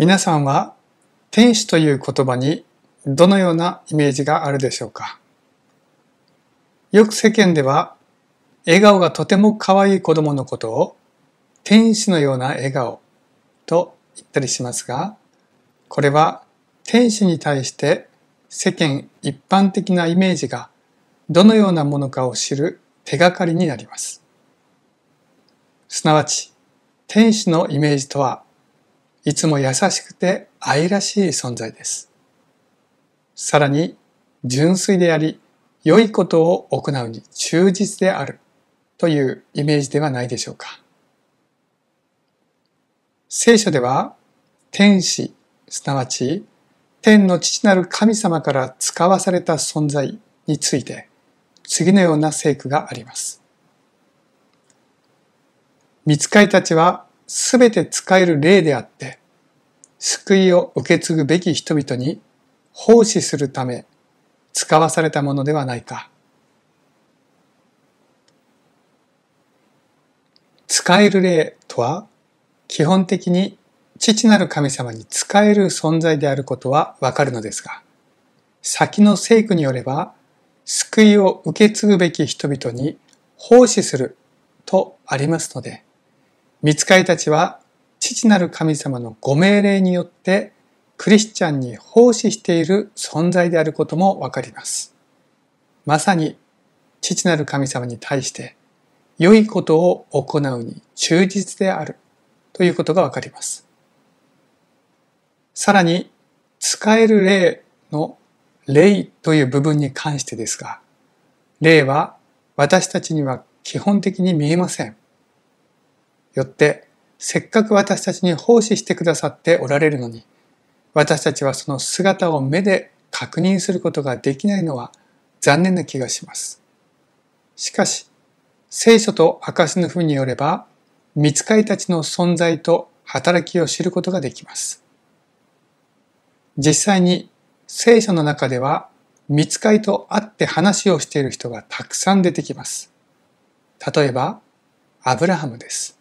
皆さんは天使という言葉にどのようなイメージがあるでしょうかよく世間では笑顔がとても可愛い子供のことを天使のような笑顔と言ったりしますがこれは天使に対して世間一般的なイメージがどのようなものかを知る手がかりになりますすなわち天使のイメージとはいつも優しくて愛らしい存在です。さらに、純粋であり、良いことを行うに忠実であるというイメージではないでしょうか。聖書では、天使、すなわち天の父なる神様から使わされた存在について、次のような聖句があります。見つかいたちはすべて使える霊であって、救いを受け継ぐべき人々に奉仕するため使わされたものではないか。使える霊とは、基本的に父なる神様に使える存在であることはわかるのですが、先の聖句によれば、救いを受け継ぐべき人々に奉仕するとありますので、見つかりたちは父なる神様のご命令によってクリスチャンに奉仕している存在であることもわかります。まさに父なる神様に対して良いことを行うに忠実であるということがわかります。さらに、使える例の礼という部分に関してですが、礼は私たちには基本的に見えません。よって、せっかく私たちに奉仕してくださっておられるのに、私たちはその姿を目で確認することができないのは残念な気がします。しかし、聖書と証の文によれば、見つかりたちの存在と働きを知ることができます。実際に聖書の中では、見つかりと会って話をしている人がたくさん出てきます。例えば、アブラハムです。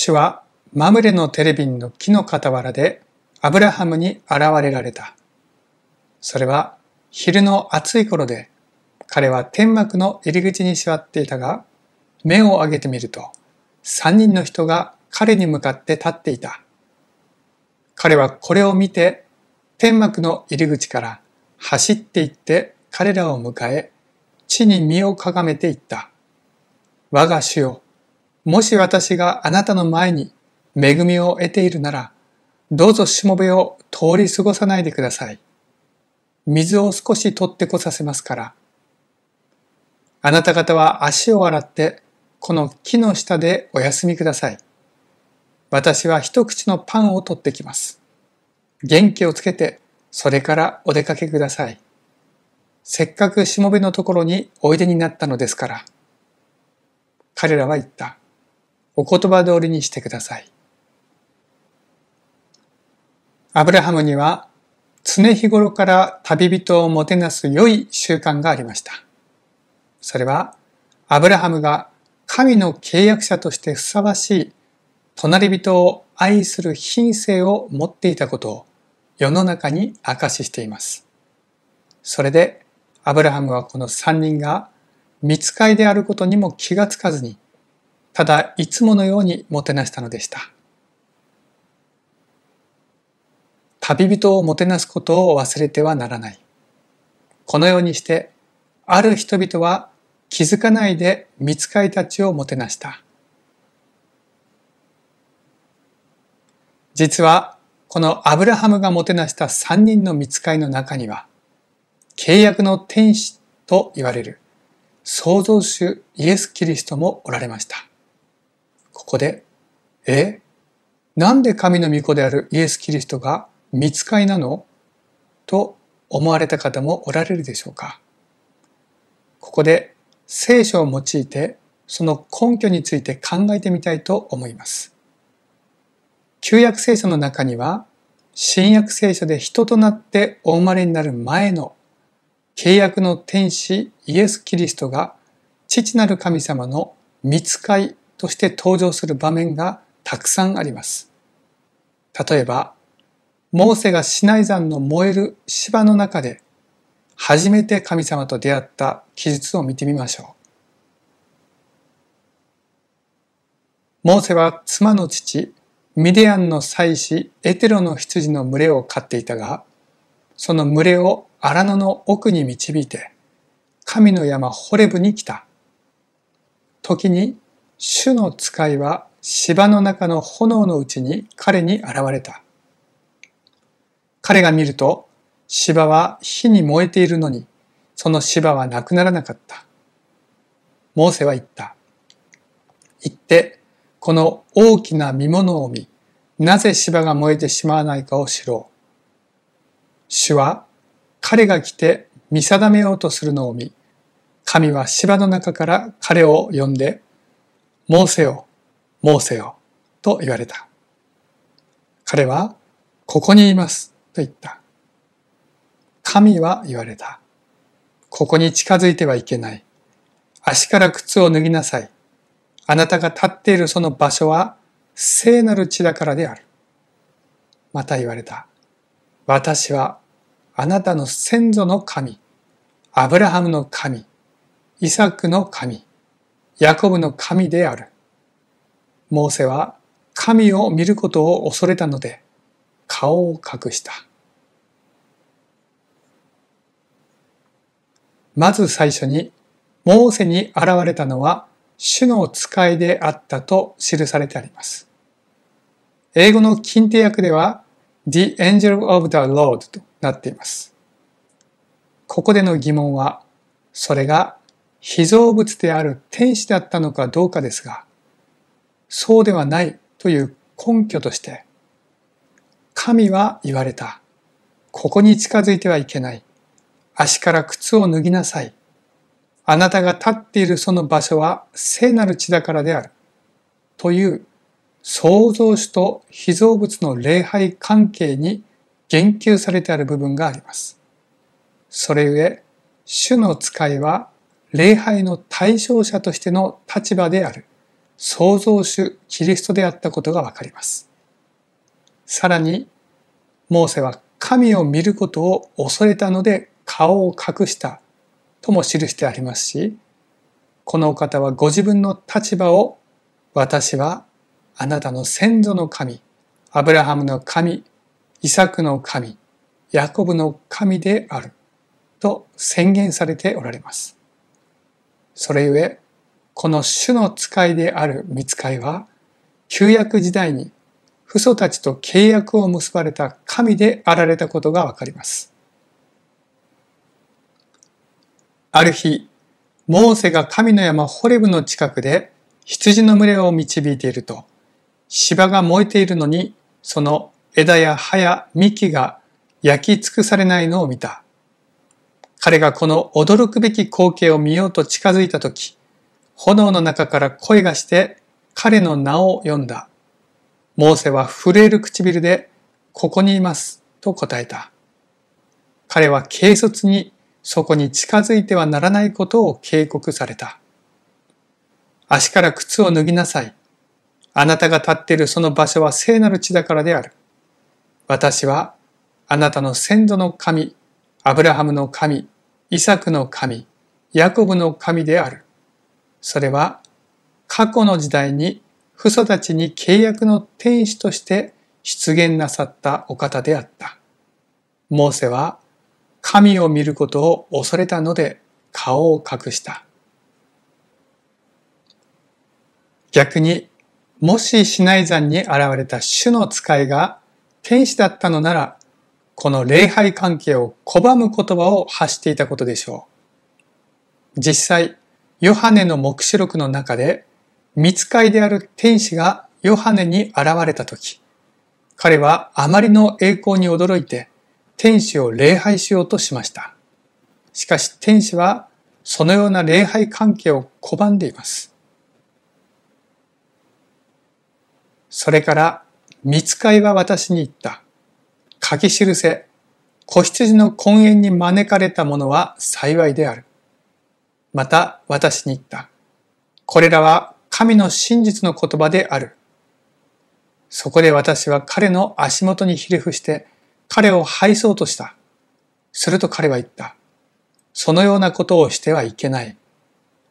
主はマムレのテレビンの木の傍らでアブラハムに現れられた。それは昼の暑い頃で彼は天幕の入り口に座っていたが、目を上げてみると、三人の人が彼に向かって立っていた。彼はこれを見て、天幕の入り口から走って行って彼らを迎え、地に身をかがめていった。我が主よ、もし私があなたの前に恵みを得ているなら、どうぞしもべを通り過ごさないでください。水を少し取ってこさせますから。あなた方は足を洗って、この木の下でお休みください。私は一口のパンを取ってきます。元気をつけて、それからお出かけください。せっかくしもべのところにおいでになったのですから。彼らは言った。お言葉通りにしてください。アブラハムには常日頃から旅人をもてなす良い習慣がありました。それは、アブラハムが神の契約者としてふさわしい隣人を愛する品性を持っていたことを世の中に証ししています。それで、アブラハムはこの三人が見つかいであることにも気がつかずにただいつものようにもてなしたのでした。旅人をもてなすことを忘れてはならない。このようにして、ある人々は気づかないで見つかいたちをもてなした。実は、このアブラハムがもてなした三人の見つかいの中には、契約の天使と言われる創造主イエス・キリストもおられました。ここで、えなんで神の御子であるイエス・キリストが見つかいなのと思われた方もおられるでしょうか。ここで聖書を用いてその根拠について考えてみたいと思います。旧約聖書の中には、新約聖書で人となってお生まれになる前の契約の天使イエス・キリストが父なる神様の見つかいとして登場する場面がたくさんあります。例えば、モーセがシナイ山の燃える芝の中で初めて神様と出会った記述を見てみましょう。モーセは妻の父、ミディアンの妻子エテロの羊の群れを飼っていたが、その群れを荒野の奥に導いて、神の山ホレブに来た。時に主の使いは芝の中の炎のうちに彼に現れた。彼が見ると、芝は火に燃えているのに、その芝はなくならなかった。モーセは言った。言って、この大きな見物を見、なぜ芝が燃えてしまわないかを知ろう。主は彼が来て見定めようとするのを見、神は芝の中から彼を呼んでモーセよ、モーセよ、と言われた。彼は、ここにいます、と言った。神は言われた。ここに近づいてはいけない。足から靴を脱ぎなさい。あなたが立っているその場所は聖なる地だからである。また言われた。私はあなたの先祖の神、アブラハムの神、イサクの神、ヤコブの神である。モーセは神を見ることを恐れたので顔を隠した。まず最初にモーセに現れたのは主の使いであったと記されてあります。英語の近定訳では The Angel of the Lord となっています。ここでの疑問は、それが被造物である天使だったのかどうかですが、そうではないという根拠として、神は言われた。ここに近づいてはいけない。足から靴を脱ぎなさい。あなたが立っているその場所は聖なる地だからである。という創造主と被造物の礼拝関係に言及されてある部分があります。それゆえ、主の使いは礼拝の対象者としての立場である創造主キリストであったことがわかります。さらに、モーセは神を見ることを恐れたので顔を隠したとも記してありますし、このお方はご自分の立場を私はあなたの先祖の神、アブラハムの神、イサクの神、ヤコブの神であると宣言されておられます。それゆえ、この主の使いである見使いは、旧約時代に父祖たちと契約を結ばれた神であられたことがわかります。ある日、モーセが神の山ホレブの近くで羊の群れを導いていると、芝が燃えているのに、その枝や葉や幹が焼き尽くされないのを見た。彼がこの驚くべき光景を見ようと近づいたとき、炎の中から声がして彼の名を呼んだ。モーセは震える唇で、ここにいます、と答えた。彼は軽率にそこに近づいてはならないことを警告された。足から靴を脱ぎなさい。あなたが立っているその場所は聖なる地だからである。私はあなたの先祖の神、アブラハムの神、イサクの神、ヤコブの神である。それは過去の時代に父祖たちに契約の天使として出現なさったお方であった。モーセは神を見ることを恐れたので顔を隠した。逆に、もしシナイ山に現れた主の使いが天使だったのなら、この礼拝関係を拒む言葉を発していたことでしょう。実際、ヨハネの黙示録の中で、密会である天使がヨハネに現れた時、彼はあまりの栄光に驚いて、天使を礼拝しようとしました。しかし天使はそのような礼拝関係を拒んでいます。それから、密会は私に言った。書き記せ、子羊の根源に招かれた者は幸いである。また私に言った。これらは神の真実の言葉である。そこで私は彼の足元にひれ伏して彼を廃そうとした。すると彼は言った。そのようなことをしてはいけない。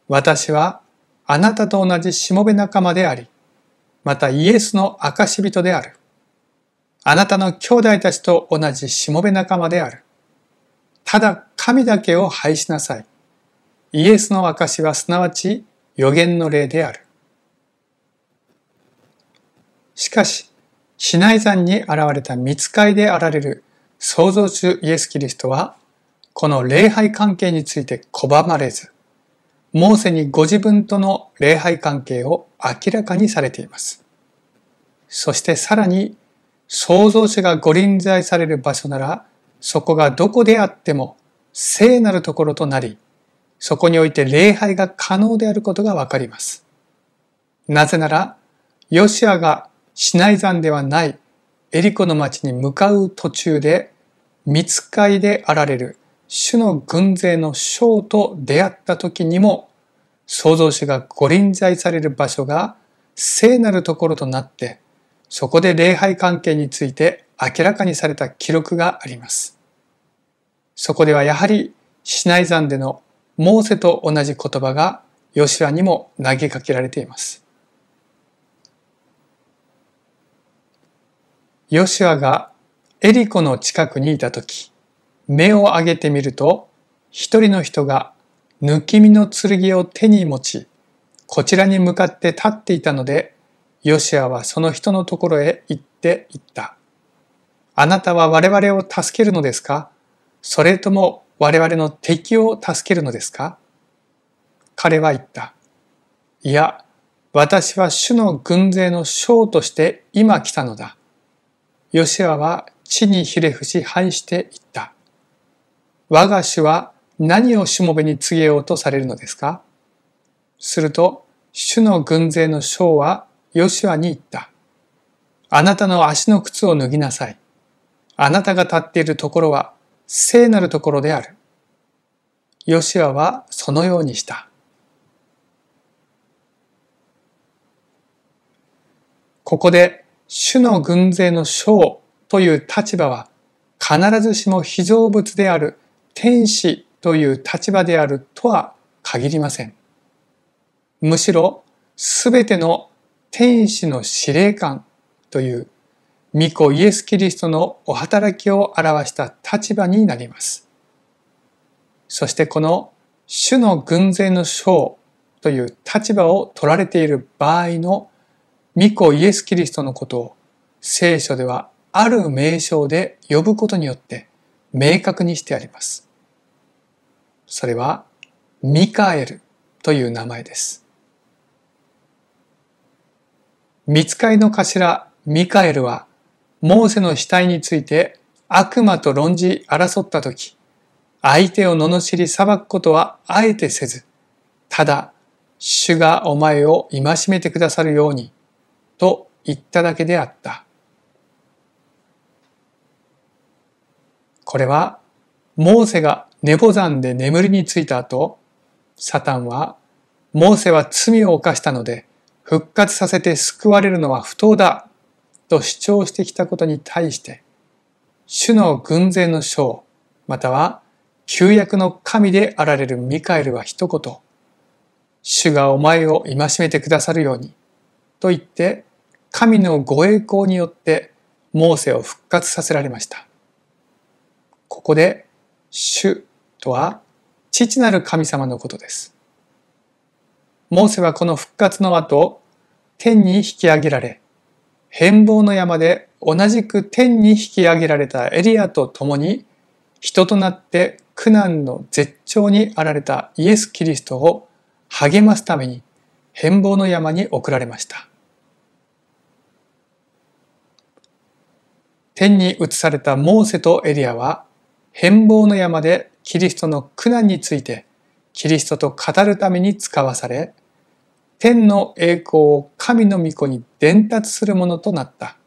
私はあなたと同じしもべ仲間であり、またイエスの証人である。あなたの兄弟たちと同じしもべ仲間である。ただ神だけを拝しなさい。イエスの証はすなわち予言の霊である。しかし、シナイ山に現れた見つかいであられる創造主イエス・キリストは、この礼拝関係について拒まれず、モーセにご自分との礼拝関係を明らかにされています。そしてさらに創造者がご臨在される場所なら、そこがどこであっても聖なるところとなり、そこにおいて礼拝が可能であることがわかります。なぜなら、ヨシアがシナイ山ではないエリコの町に向かう途中で、密会であられる主の軍勢の将と出会った時にも、創造主がご臨在される場所が聖なるところとなって、そこで礼拝関係について明らかにされた記録があります。そこではやはりシナイ山でのモーセと同じ言葉がヨシュアにも投げかけられています。ヨシュアがエリコの近くにいた時、目を上げてみると、一人の人が抜き身の剣を手に持ち、こちらに向かって立っていたので、ヨシアはその人のところへ行って言った。あなたは我々を助けるのですかそれとも我々の敵を助けるのですか彼は言った。いや、私は主の軍勢の将として今来たのだ。ヨシアは地にひれ伏し拝して言った。我が主は何をしもべに告げようとされるのですかすると、主の軍勢の将はヨシュアに言った。あなたの足の靴を脱ぎなさい。あなたが立っているところは聖なるところである。ヨシュアはそのようにした。ここで主の軍勢の将という立場は必ずしも非常物である天使という立場であるとは限りません。むしろすべての天使の司令官という御子イエス・キリストのお働きを表した立場になります。そしてこの主の軍勢の将という立場を取られている場合の御子イエス・キリストのことを聖書ではある名称で呼ぶことによって明確にしてあります。それはミカエルという名前です。見つかりの頭、ミカエルは、モーセの死体について悪魔と論じ争った時、相手を罵り裁くことはあえてせず、ただ、主がお前を戒めてくださるように、と言っただけであった。これは、モーセが寝坊山で眠りについた後、サタンは、モーセは罪を犯したので、復活させて救われるのは不当だと主張してきたことに対して、主の軍勢の将、または旧約の神であられるミカエルは一言、主がお前を戒めてくださるように、と言って、神のご栄光によって、モーセを復活させられました。ここで、主とは、父なる神様のことです。モーセはこの復活の後、天に引き上げられ、変貌の山で同じく天に引き上げられたエリアと共に、人となって苦難の絶頂にあられたイエス・キリストを励ますために変貌の山に送られました。天に移されたモーセとエリアは変貌の山でキリストの苦難についてキリストと語るために使わされ天の栄光を神の御子に伝達するものとなった。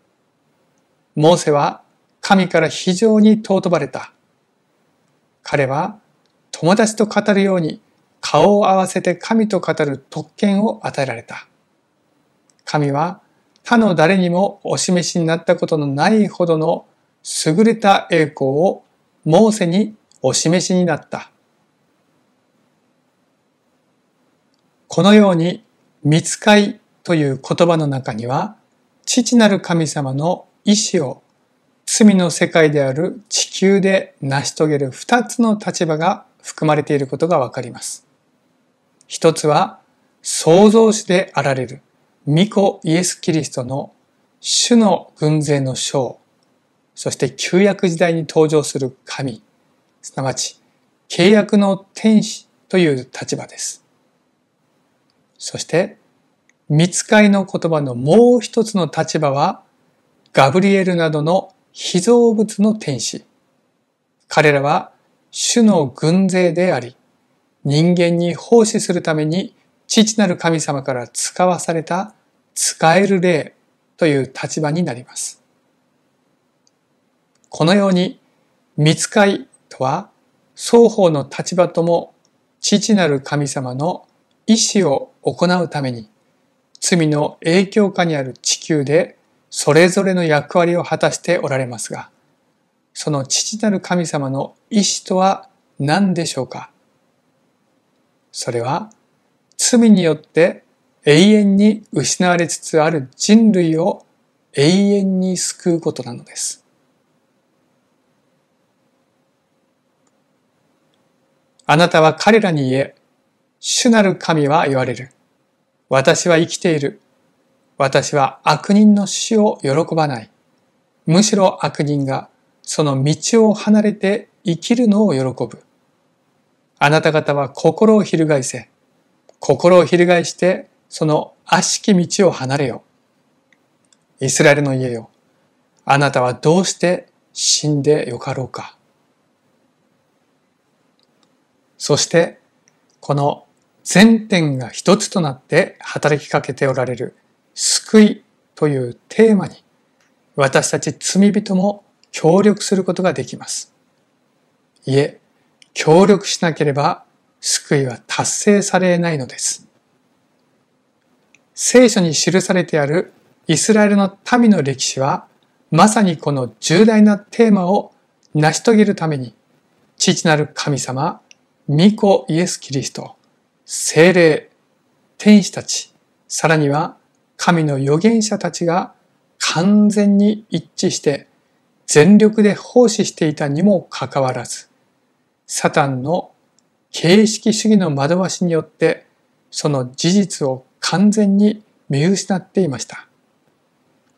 モーセは神から非常に尊ばれた。彼は友達と語るように顔を合わせて神と語る特権を与えられた。神は他の誰にもお示しになったことのないほどの優れた栄光をモーセにお示しになった。このように見つかいという言葉の中には、父なる神様の意志を罪の世界である地球で成し遂げる二つの立場が含まれていることがわかります。一つは、創造主であられる、巫女イエス・キリストの主の軍勢の将、そして旧約時代に登場する神、すなわち契約の天使という立場です。そして、見つかりの言葉のもう一つの立場は、ガブリエルなどの被造物の天使。彼らは主の軍勢であり、人間に奉仕するために父なる神様から使わされた使える霊という立場になります。このように、見つかいとは双方の立場とも父なる神様の意志を行うために、罪の影響下にある地球でそれぞれの役割を果たしておられますが、その父なる神様の意志とは何でしょうかそれは、罪によって永遠に失われつつある人類を永遠に救うことなのです。あなたは彼らに言え、主なる神は言われる。私は生きている。私は悪人の死を喜ばない。むしろ悪人がその道を離れて生きるのを喜ぶ。あなた方は心を翻せ。心を翻してその悪しき道を離れよ。イスラエルの家よ。あなたはどうして死んでよかろうか。そして、この全点が一つとなって働きかけておられる救いというテーマに私たち罪人も協力することができます。いえ、協力しなければ救いは達成されないのです。聖書に記されてあるイスラエルの民の歴史はまさにこの重大なテーマを成し遂げるために父なる神様、御子イエス・キリスト、精霊、天使たち、さらには神の預言者たちが完全に一致して全力で奉仕していたにもかかわらず、サタンの形式主義の惑わしによってその事実を完全に見失っていました。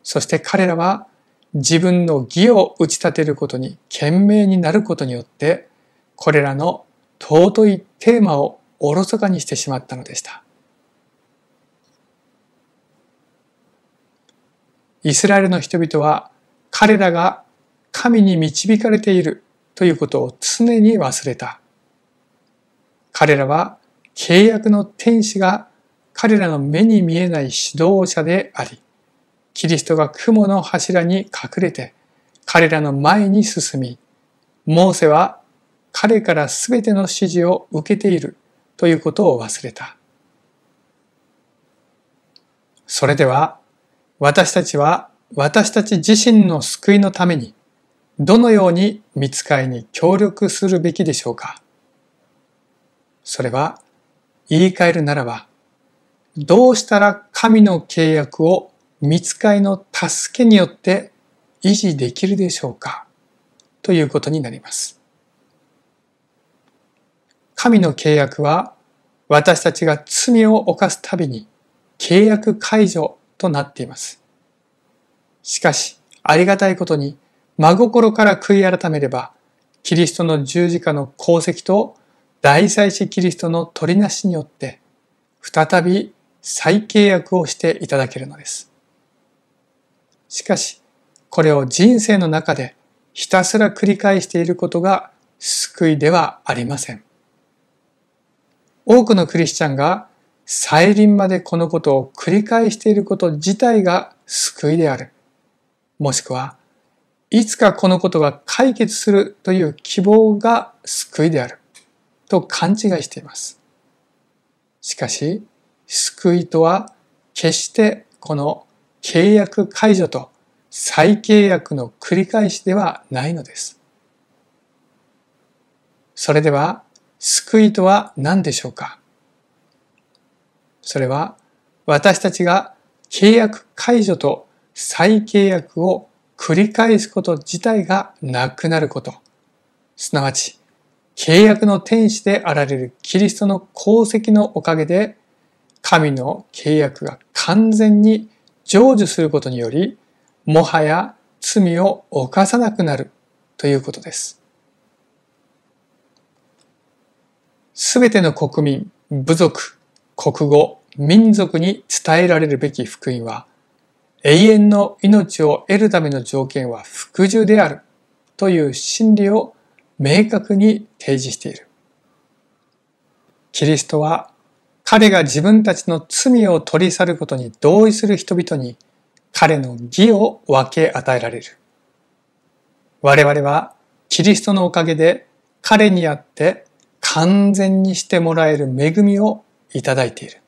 そして彼らは自分の義を打ち立てることに懸命になることによって、これらの尊いテーマをおろそかにしてしまったのでした。イスラエルの人々は彼らが神に導かれているということを常に忘れた。彼らは契約の天使が彼らの目に見えない指導者であり、キリストが雲の柱に隠れて彼らの前に進み、モーセは彼から全ての指示を受けているということを忘れた。それでは私たちは私たち自身の救いのためにどのように見つかいに協力するべきでしょうかそれは言い換えるならばどうしたら神の契約を見つかいの助けによって維持できるでしょうかということになります。神の契約は私たちが罪を犯すたびに契約解除となっています。しかし、ありがたいことに真心から悔い改めれば、キリストの十字架の功績と大祭司キリストの取りなしによって、再び再契約をしていただけるのです。しかし、これを人生の中でひたすら繰り返していることが救いではありません。多くのクリスチャンが再臨までこのことを繰り返していること自体が救いである。もしくは、いつかこのことが解決するという希望が救いである。と勘違いしています。しかし、救いとは決してこの契約解除と再契約の繰り返しではないのです。それでは救いとは何でしょうかそれは私たちが契約解除と再契約を繰り返すこと自体がなくなること。すなわち、契約の天使であられるキリストの功績のおかげで、神の契約が完全に成就することにより、もはや罪を犯さなくなるということです。すべての国民、部族、国語、民族に伝えられるべき福音は、永遠の命を得るための条件は服従であるという真理を明確に提示している。キリストは彼が自分たちの罪を取り去ることに同意する人々に彼の義を分け与えられる。我々はキリストのおかげで彼にあって完全にしてもらえる恵みをいただいている。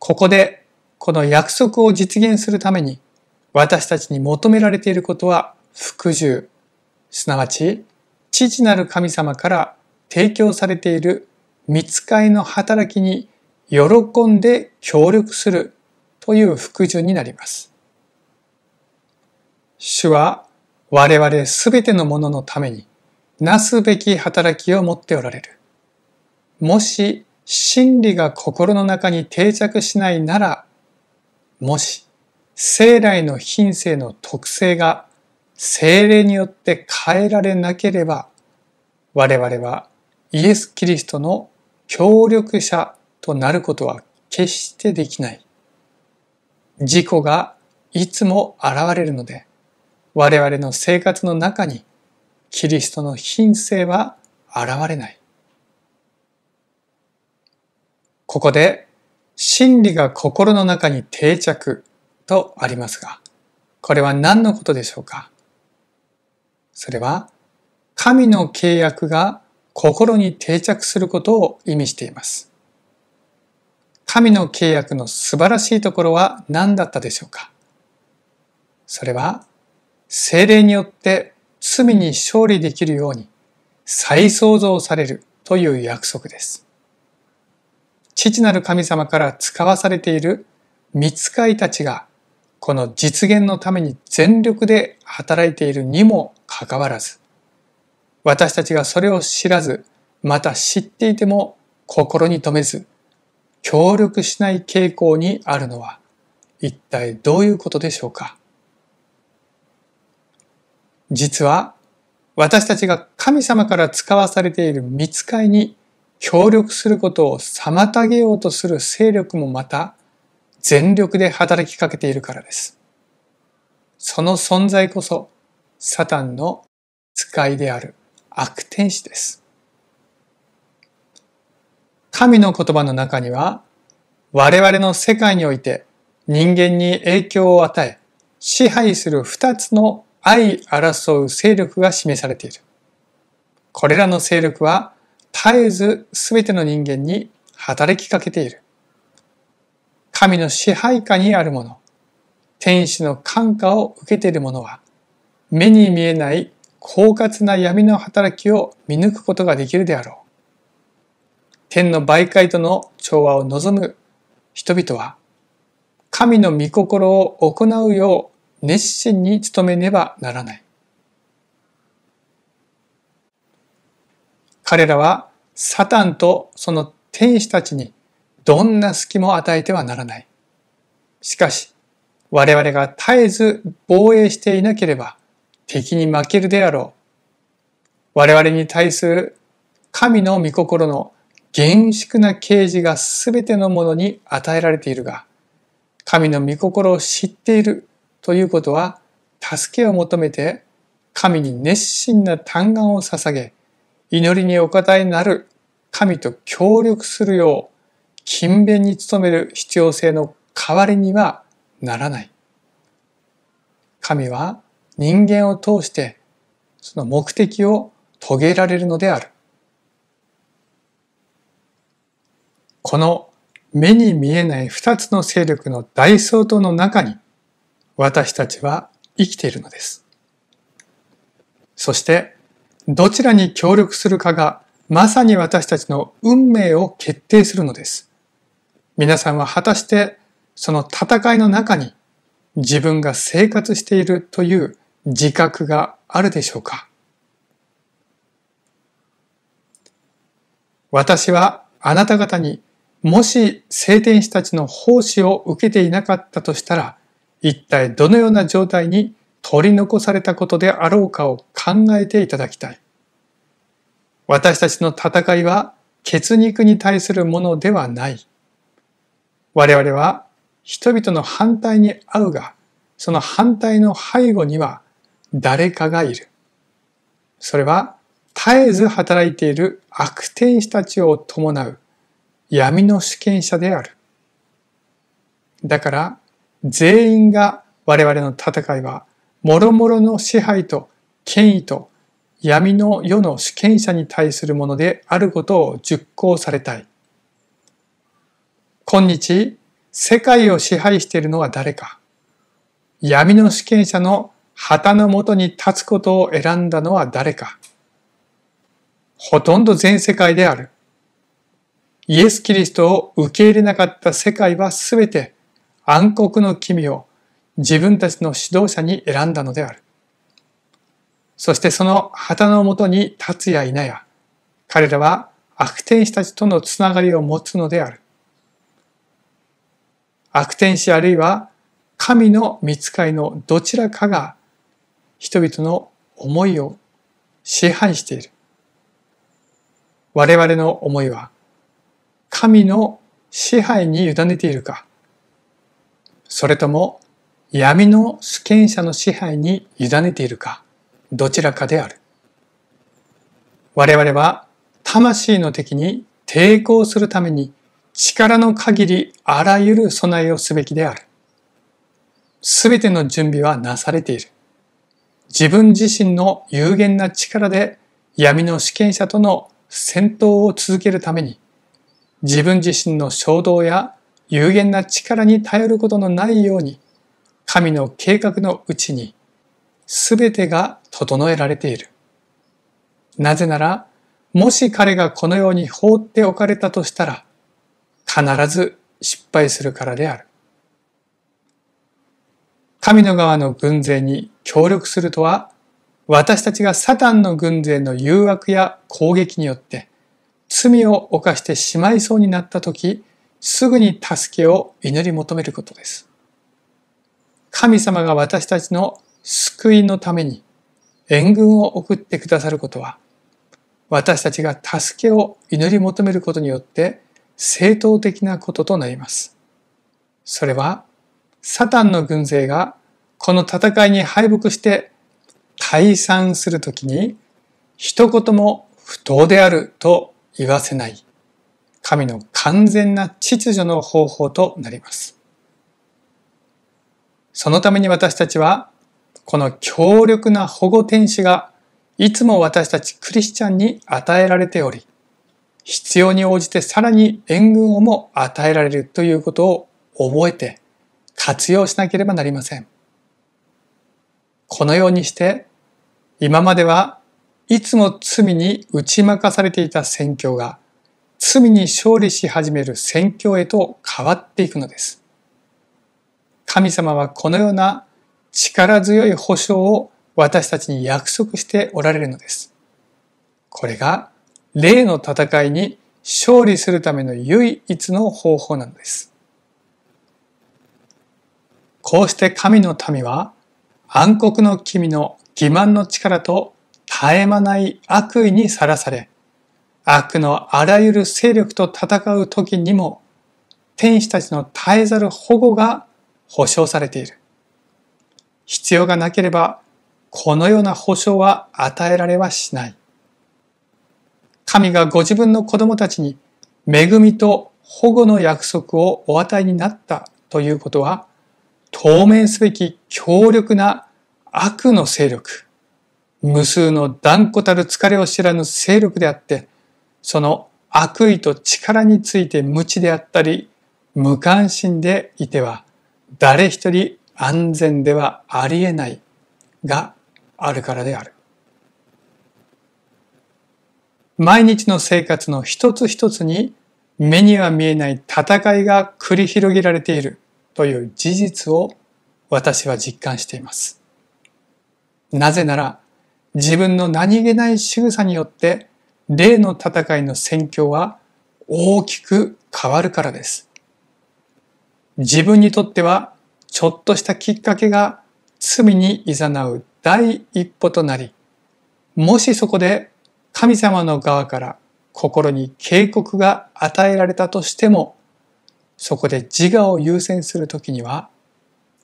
ここでこの約束を実現するために私たちに求められていることは服従、すなわち父なる神様から提供されている見つかいの働きに喜んで協力するという服従になります。主は我々すべてのもののためになすべき働きを持っておられる。もし真理が心の中に定着しないなら、もし生来の品性の特性が精霊によって変えられなければ、我々はイエス・キリストの協力者となることは決してできない。事故がいつも現れるので、我々の生活の中にキリストの品性は現れない。ここで、真理が心の中に定着とありますが、これは何のことでしょうかそれは、神の契約が心に定着することを意味しています。神の契約の素晴らしいところは何だったでしょうかそれは、精霊によって罪に勝利できるように再創造されるという約束です。父なる神様から使わされている見使いたちがこの実現のために全力で働いているにもかかわらず、私たちがそれを知らず、また知っていても心に留めず、協力しない傾向にあるのは一体どういうことでしょうか実は私たちが神様から使わされている見つかいに協力することを妨げようとする勢力もまた全力で働きかけているからです。その存在こそサタンの使いである悪天使です。神の言葉の中には我々の世界において人間に影響を与え支配する二つの相争う勢力が示されている。これらの勢力は絶えず全ての人間に働きかけている。神の支配下にあるもの、天使の感化を受けているものは、目に見えない狡猾な闇の働きを見抜くことができるであろう。天の媒介との調和を望む人々は、神の御心を行うよう熱心に努めねばならない。彼らはサタンとその天使たちにどんな隙も与えてはならない。しかし、我々が絶えず防衛していなければ敵に負けるであろう。我々に対する神の御心の厳粛な啓示が全てのものに与えられているが、神の御心を知っているということは、助けを求めて、神に熱心な嘆願を捧げ、祈りにお答えになる神と協力するよう、勤勉に努める必要性の代わりにはならない。神は人間を通してその目的を遂げられるのである。この目に見えない二つの勢力の大相当の中に私たちは生きているのです。そして、どちらに協力するかがまさに私たちの運命を決定するのです。皆さんは果たしてその戦いの中に自分が生活しているという自覚があるでしょうか私はあなた方にもし聖天使たちの奉仕を受けていなかったとしたら一体どのような状態に取り残されたことであろうかを考えていただきたい。私たちの戦いは血肉に対するものではない。我々は人々の反対に合うが、その反対の背後には誰かがいる。それは絶えず働いている悪天使たちを伴う闇の主権者である。だから全員が我々の戦いは、もろもろの支配と権威と闇の世の主権者に対するものであることを熟考されたい。今日、世界を支配しているのは誰か。闇の主権者の旗のもとに立つことを選んだのは誰か。ほとんど全世界である。イエス・キリストを受け入れなかった世界はすべて暗黒の君を自分たちの指導者に選んだのである。そしてその旗のもとに立つや否や、彼らは悪天使たちとのつながりを持つのである。悪天使あるいは神の見使いのどちらかが人々の思いを支配している。我々の思いは神の支配に委ねているかそれとも闇の主権者の支配に委ねているか、どちらかである。我々は魂の敵に抵抗するために力の限りあらゆる備えをすべきである。すべての準備はなされている。自分自身の有限な力で闇の主権者との戦闘を続けるために、自分自身の衝動や有限な力に頼ることのないように、神の計画のうちに、すべてが整えられている。なぜなら、もし彼がこのように放っておかれたとしたら、必ず失敗するからである。神の側の軍勢に協力するとは、私たちがサタンの軍勢の誘惑や攻撃によって罪を犯してしまいそうになった時、すぐに助けを祈り求めることです。神様が私たちの救いのために援軍を送ってくださることは、私たちが助けを祈り求めることによって正当的なこととなります。それは、サタンの軍勢がこの戦いに敗北して退散するときに、一言も不当であると言わせない。神の完全な秩序の方法となります。そのために私たちは、この強力な保護天使がいつも私たちクリスチャンに与えられており、必要に応じてさらに援軍をも与えられるということを覚えて活用しなければなりません。このようにして今まではいつも罪に打ち負かされていた宣教が罪に勝利し始める宣教へと変わっていくのです。神様はこのような力強い保証を私たちに約束しておられるのです。これが例の戦いに勝利するための唯一の方法なのです。こうして神の民は暗黒の君の欺瞞の力と絶え間ない悪意にさらされ、悪のあらゆる勢力と戦う時にも、天使たちの絶えざる保護が保証されている。必要がなければ、このような保証は与えられはしない。神がご自分の子供たちに恵みと保護の約束をお与えになったということは、当面すべき強力な悪の勢力、無数の断固たる疲れを知らぬ勢力であって、その悪意と力について無知であったり、無関心でいては、誰一人安全ではありえないがあるからである。毎日の生活の一つ一つに目には見えない戦いが繰り広げられているという事実を私は実感しています。なぜなら自分の何気ない仕草によって例の戦いの戦況は大きく変わるからです。自分にとってはちょっとしたきっかけが罪に誘う第一歩となり、もしそこで神様の側から心に警告が与えられたとしても、そこで自我を優先するときには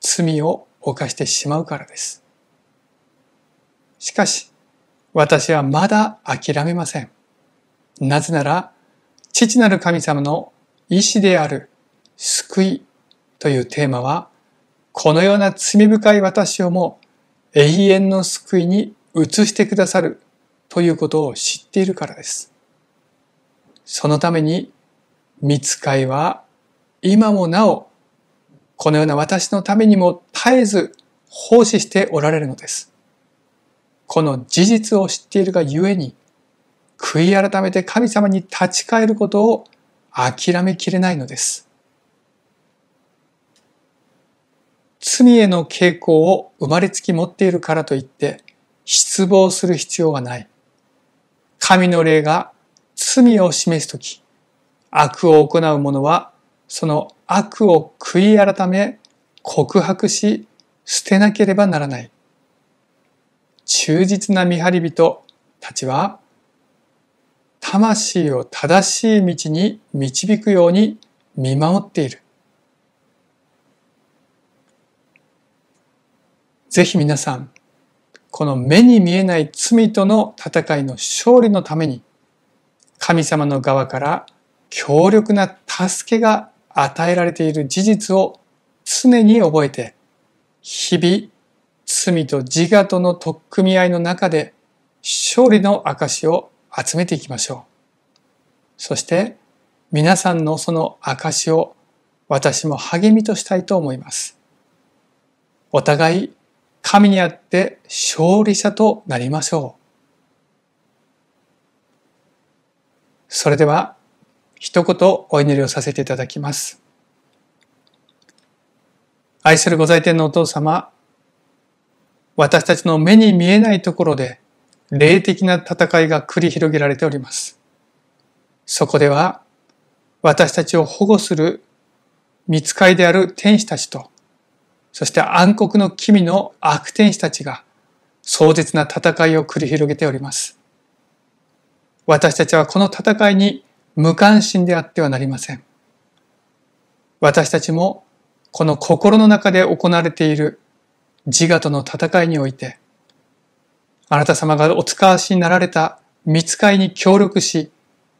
罪を犯してしまうからです。しかし、私はまだ諦めません。なぜなら、父なる神様の意志である救いというテーマは、このような罪深い私をも永遠の救いに移してくださるということを知っているからです。そのために、見つかいは今もなお、このような私のためにも絶えず奉仕しておられるのです。この事実を知っているがゆえに、悔い改めて神様に立ち返ることを諦めきれないのです。罪への傾向を生まれつき持っているからといって、失望する必要はない。神の霊が罪を示すとき、悪を行う者は、その悪を悔い改め、告白し、捨てなければならない。忠実な見張り人たちは、魂を正しい道に導くように見守っている。ぜひ皆さん、この目に見えない罪との戦いの勝利のために、神様の側から強力な助けが与えられている事実を常に覚えて、日々罪と自我との取っ組み合いの中で勝利の証を集めていきましょう。そして皆さんのその証を私も励みとしたいと思います。お互い神にあって勝利者となりましょう。それでは一言お祈りをさせていただきます。愛する御在天のお父様、私たちの目に見えないところで霊的な戦いが繰り広げられております。そこでは私たちを保護する見つかである天使たちと、そして暗黒の君の悪天使たちが壮絶な戦いを繰り広げております。私たちはこの戦いに無関心であってはなりません。私たちもこの心の中で行われている自我との戦いにおいて、あなた様がお使わしになられた見つかいに協力し、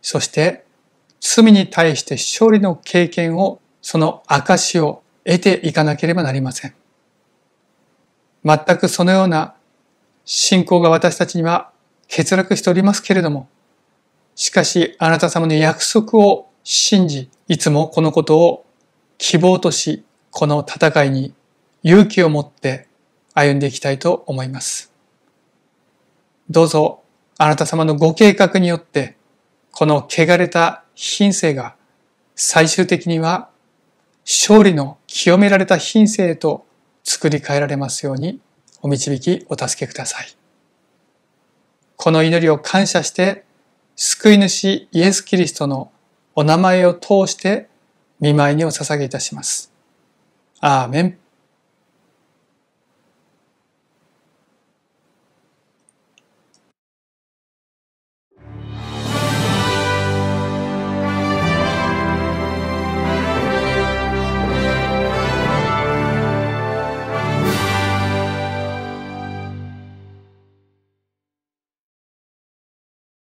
そして罪に対して勝利の経験を、その証を得ていかなければなりません。全くそのような信仰が私たちには欠落しておりますけれども、しかしあなた様の約束を信じ、いつもこのことを希望とし、この戦いに勇気を持って歩んでいきたいと思います。どうぞあなた様のご計画によってこの汚れた品性が最終的には勝利の清められた品性へと作り変えられますようにお導きお助けください。この祈りを感謝して救い主イエス・キリストのお名前を通して見舞いにお捧げいたします。アーメン。